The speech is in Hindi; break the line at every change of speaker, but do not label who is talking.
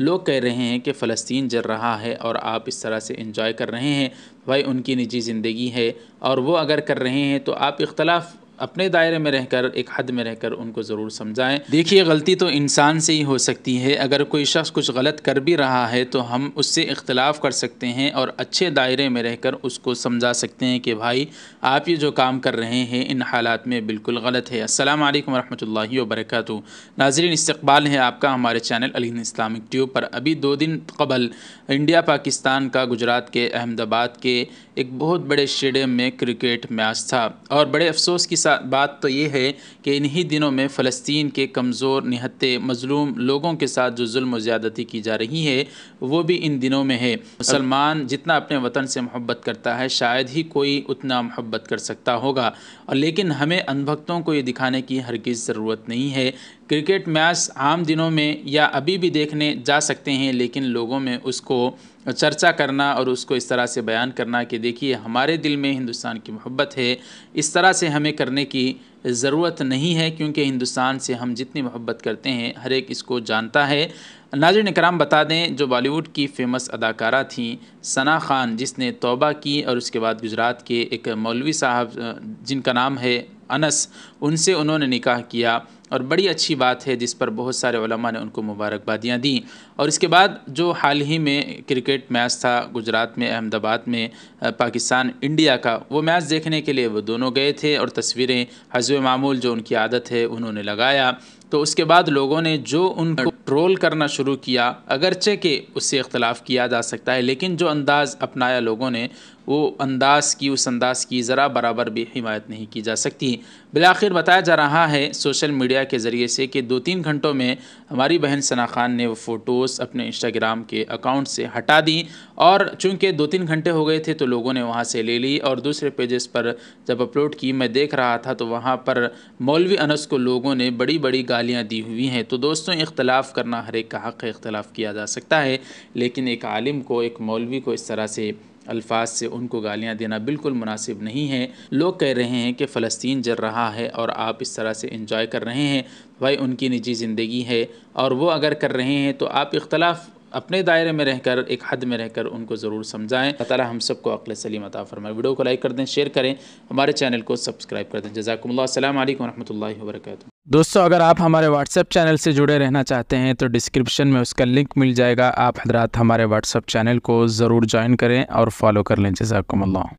लोग कह रहे हैं कि फ़लस्तीन जल रहा है और आप इस तरह से इन्जॉय कर रहे हैं भाई उनकी निजी ज़िंदगी है और वो अगर कर रहे हैं तो आप इख्तलाफ अपने दायरे में रहकर एक हद में रहकर उनको ज़रूर समझाएं देखिए गलती तो इंसान से ही हो सकती है अगर कोई शख्स कुछ गलत कर भी रहा है तो हम उससे इख्तलाफ कर सकते हैं और अच्छे दायरे में रहकर उसको समझा सकते हैं कि भाई आप ये जो काम कर रहे हैं इन हालात में बिल्कुल गलत है अस्सलाम वालेकुम वरहमतुल्लाहि वबरकत नाजरीन है आपका हमारे चैनल अली इस्लामिक ट्यूब पर अभी दो दिन कबल इंडिया पाकिस्तान का गुजरात के अहमदाबाद के एक बहुत बड़े स्टेडियम में क्रिकेट मैच था और बड़े अफसोस की बात तो ये है कि इन्हीं दिनों में फ़लस्तीन के कमज़ोर निहत्ते मज़लूम लोगों के साथ जो जुल्म ज़्यादती की जा रही है वो भी इन दिनों में है मुसलमान जितना अपने वतन से मोहब्बत करता है शायद ही कोई उतना मोहब्बत कर सकता होगा और लेकिन हमें अनभक्तों को ये दिखाने की हरगिज़ ज़रूरत नहीं है क्रिकेट मैच आम दिनों में या अभी भी देखने जा सकते हैं लेकिन लोगों में उसको चर्चा करना और उसको इस तरह से बयान करना कि देखिए हमारे दिल में हिंदुस्तान की मोहब्बत है इस तरह से हमें करने की ज़रूरत नहीं है क्योंकि हिंदुस्तान से हम जितनी मोहब्बत करते हैं हर एक इसको जानता है नाजर नकराम बता दें जो बॉलीवुड की फ़ेमस अदाकारा थी सना खान जिसने तोबा की और उसके बाद गुजरात के एक मौलवी साहब जिनका नाम है अनस उनसे उन्होंने निकाह किया और बड़ी अच्छी बात है जिस पर बहुत सारे ने उनको मुबारकबादियाँ दी और इसके बाद जो हाल ही में क्रिकेट मैच था गुजरात में अहमदाबाद में पाकिस्तान इंडिया का वो मैच देखने के लिए वो दोनों गए थे और तस्वीरें हजब मामूल जो उनकी आदत है उन्होंने लगाया तो उसके बाद लोगों ने जो उनको ट्रोल करना शुरू किया अगरचे के उससे इख्तलाफ किया जा सकता है लेकिन जो अंदाज़ अपनाया लोगों ने वो अंदाज़ की उस अंदाज़ की ज़रा बराबर भी हिमायत नहीं की जा सकती बिलाखिर बताया जा रहा है सोशल मीडिया मीडिया के ज़रिए से कि दो तीन घंटों में हमारी बहन सना खान ने वो फ़ोटोज़ अपने इंस्टाग्राम के अकाउंट से हटा दी और चूंकि दो तीन घंटे हो गए थे तो लोगों ने वहाँ से ले ली और दूसरे पेजेस पर जब अपलोड की मैं देख रहा था तो वहाँ पर मौलवी अनस को लोगों ने बड़ी बड़ी गालियाँ दी हुई हैं तो दोस्तों इख्तलाफ़ करना हर एक का हक़ इख्तलाफ़ किया जा सकता है लेकिन एक आलिम को एक मौलवी को इस तरह से अल्फाज से उनको गालियाँ देना बिल्कुल मुनासिब नहीं है लोग कह रहे हैं कि फ़लस्तीन जल रहा है और आप इस तरह से इंजॉय कर रहे हैं भाई उनकी निजी ज़िंदगी है और वो अगर कर रहे हैं तो आप इख्तलाफ अपने दायरे में रहकर एक हद में रहकर उनको ज़रूर समझाएं ताला हम सबको अक्ल सलीम अता फरमाए वीडियो को लाइक कर दें शेयर करें हमारे चैनल को सब्सक्राइब कर दें जजाकम्ला असल वरहमल वर्का दोस्तों अगर आप हमारे व्हाट्सएप चैनल से जुड़े रहना चाहते हैं तो डिस्क्रिप्शन में उसका लिंक मिल जाएगा आप हजरात हमारे व्हाट्सएप चैनल को ज़रूर ज्वाइन करें और फॉलो कर लें जजाकम्ला